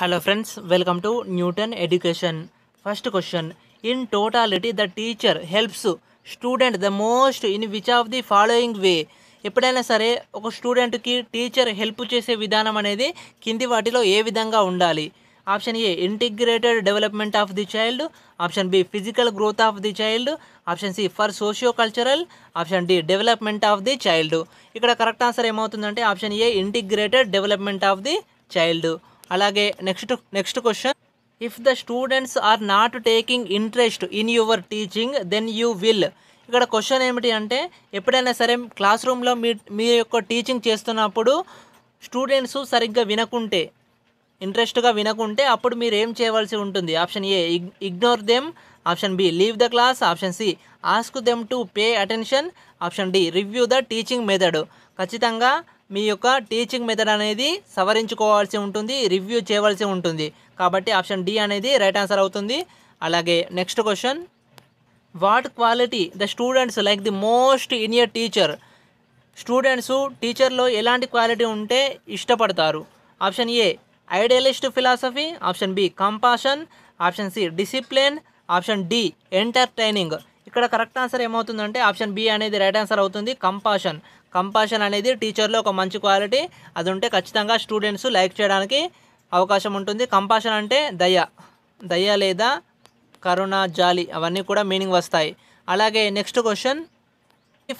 hello friends welcome to Newton education first question in totality the teacher helps student the most in which of the following way ఎప్పుడైనా సరే ఒక స్టూడెంట్కి teacher help చేసే విధానం అనేది కింది వాటిలో ఏ విధంగా ఉండాలి option A integrated development of the child option B physical growth of the child option C for socio cultural option D development of the child ఇక్కడ కరెక్ట్ ఆన్సర్ ఏమవుతుందంటే option A integrated development of the child అలాగే next next question if the students are not taking interest in your teaching then you will ఇక్కడ question ఏమిటి అంటే ఎప్పుడైనా సరే class రూమ్లో మీ మీ యొక్క టీచింగ్ చేస్తున్నప్పుడు స్టూడెంట్స్ సరిగ్గా వినకుంటే ఇంట్రెస్ట్గా వినకుంటే అప్పుడు మీరు ఏం చేయవలసి ఉంటుంది option A ignore them option B leave the class option C ask them to pay attention option D review the teaching method ఖచ్చితంగా మీ యొక్క టీచింగ్ మెథడ్ అనేది సవరించుకోవాల్సి ఉంటుంది రివ్యూ చేయవలసి ఉంటుంది కాబట్టి ఆప్షన్ డి అనేది రైట్ ఆన్సర్ అవుతుంది అలాగే next question what quality the students like the most in teacher students టీచర్లో ఎలాంటి క్వాలిటీ ఉంటే ఇష్టపడతారు option A idealist philosophy option B compassion option C discipline option D entertaining ఇక్కడ కరెక్ట్ ఆన్సర్ ఏమవుతుందంటే option B అనేది right answer అవుతుంది compassion compassion అనేది టీచర్లో ఒక మంచి క్వాలిటీ అది ఉంటే ఖచ్చితంగా స్టూడెంట్స్ లైక్ చేయడానికి అవకాశం ఉంటుంది కంపాషన్ అంటే దయ దయ లేదా కరుణ జాలి అవన్నీ కూడా మీనింగ్ వస్తాయి అలాగే next question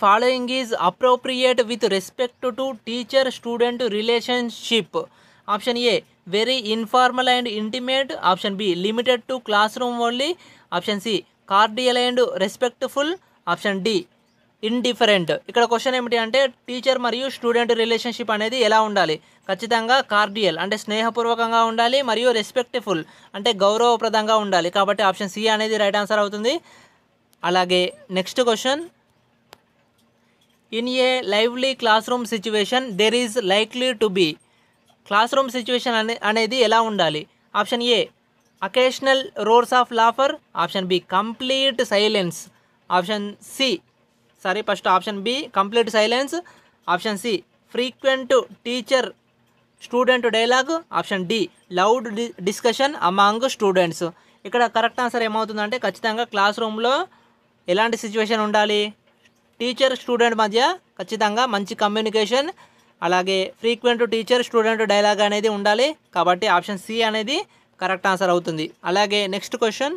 following is appropriate with respect to teacher student relationship option A very informal and intimate option B limited to class room only option C cordial and respectful option D indifferent ఇక్కడ question ఏమిటి అంటే teacher మరియు student relationship అనేది ఎలా ఉండాలి ఖచ్చితంగా cordial అంటే స్నేహపూర్వకంగా ఉండాలి మరియు రెస్పెక్ట్ఫుల్ అంటే గౌరవప్రదంగా ఉండాలి కాబట్టి ఆప్షన్ సి అనేది రైట్ ఆన్సర్ అవుతుంది అలాగే next question in a lively class room situation there is likely to be class room situation అనేది ఎలా ఉండాలి option A occasional roars of laughter option B complete silence option C sorry first option B complete silence option C frequent teacher student dialogue option D loud discussion among students ఇక్కడ correct answer ఏమవుతుందంటే ఖచ్చితంగా class రూమ్లో ఎలాంటి situation ఉండాలి teacher student మధ్య ఖచ్చితంగా మంచి communication అలాగే ఫ్రీక్వెంట్ టీచర్ స్టూడెంట్ డైలాగ్ అనేది ఉండాలి కాబట్టి ఆప్షన్ సి అనేది కరెక్ట్ ఆన్సర్ అవుతుంది అలాగే next question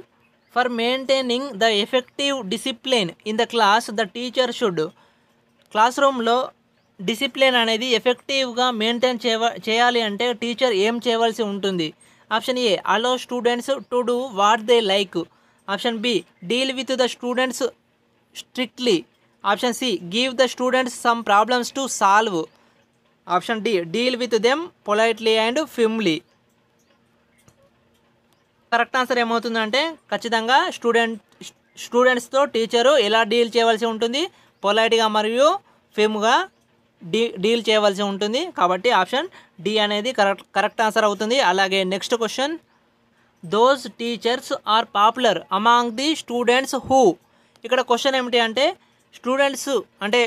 for maintaining the effective discipline in the class the teacher should class రూమ్లో డిసిప్లిన్ అనేది ఎఫెక్టివ్గా మెయింటైన్ చేయాలి అంటే టీచర్ ఏం చేయవలసి ఉంటుంది option A allow students to do what they like option B deal with the students strictly option C give the students some problems to solve option D deal with them politely and firmly correct answer ఏమవుతుందంటే ఖచ్చితంగా student స్టూడెంట్స్తో teacher ఎలా deal చేయవలసి ఉంటుంది పొలైట్గా మరియు ఫేమ్గా D deal చేయవలసి ఉంటుంది కాబట్టి ఆప్షన్ డి అనేది కరెక్ట్ కరెక్ట్ ఆన్సర్ అవుతుంది అలాగే next question those teachers are popular among the students who ఇక్కడ క్వశ్చన్ ఏమిటి అంటే స్టూడెంట్స్ అంటే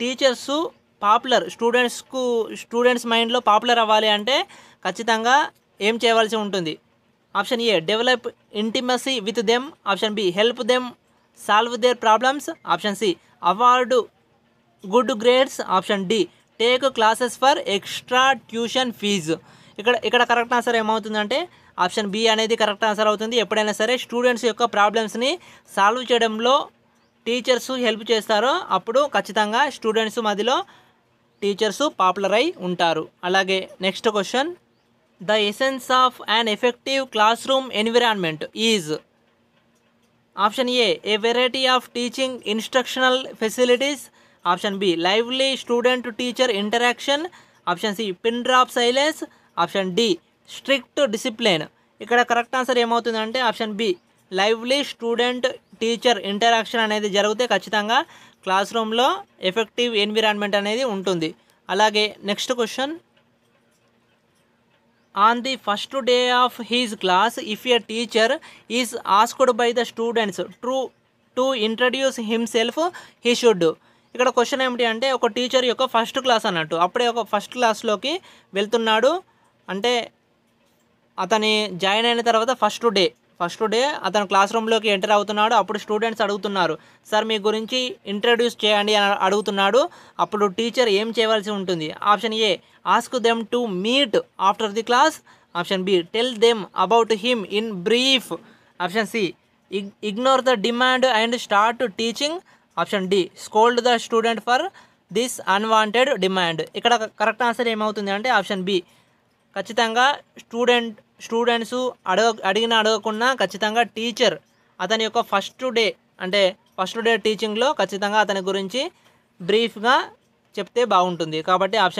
టీచర్స్ పాపులర్ స్టూడెంట్స్కు స్టూడెంట్స్ మైండ్లో పాపులర్ అవ్వాలి అంటే ఖచ్చితంగా ఏం చేయవలసి ఉంటుంది option A develop intimacy with them option B help them solve their problems option C award good grades option D take classes for extra tuition fees ఇక్కడ ఇక్కడ కరెక్ట్ ఆన్సర్ ఏమవుతుందంటే ఆప్షన్ బి అనేది కరెక్ట్ ఆన్సర్ అవుతుంది ఎప్పుడైనా సరే students యొక్క ప్రాబ్లమ్స్ని solve చేయడంలో టీచర్స్ హెల్ప్ చేస్తారో అప్పుడు ఖచ్చితంగా స్టూడెంట్స్ మధ్యలో టీచర్స్ పాపులర్ అయి ఉంటారు అలాగే next question the essence of an effective class room environment is option A a variety of teaching instructional facilities option B lively student teacher interaction option C pin drop silence option D strict discipline ఇక్కడ correct answer ఏమవుతుందంటే option B lively student teacher interaction అనేది జరిగితే ఖచ్చితంగా class రూమ్లో effective environment అనేది ఉంటుంది అలాగే next question on the first day of his class if a teacher is asked by the students true to introduce himself he should ఇక్కడ question ఏమిటి అంటే ఒక టీచర్ యొక్క ఫస్ట్ క్లాస్ అన్నట్టు అప్పుడే ఒక ఫస్ట్ క్లాస్లోకి వెళ్తున్నాడు అంటే అతని జాయిన్ అయిన తర్వాత ఫస్ట్ డే ఫస్ట్ డే అతను క్లాస్ రూమ్లోకి ఎంటర్ అవుతున్నాడు అప్పుడు స్టూడెంట్స్ అడుగుతున్నారు సార్ మీ గురించి ఇంట్రడ్యూస్ చేయండి అని అడుగుతున్నాడు అప్పుడు టీచర్ ఏం చేయవలసి ఉంటుంది option A ask them to meet after the class option B tell them about him in brief option C ignore the demand and start teaching option D scold the student for this unwanted demand ఇక్కడ correct answer ఏమవుతుంది అంటే option B ఖచ్చితంగా student students అడగ అడిగిన అడగకుండా ఖచ్చితంగా teacher అతని యొక్క ఫస్ట్ డే అంటే ఫస్ట్ డే టీచింగ్లో ఖచ్చితంగా అతని గురించి బ్రీఫ్గా చెప్తే బాగుంటుంది కాబట్టి ఆప్షన్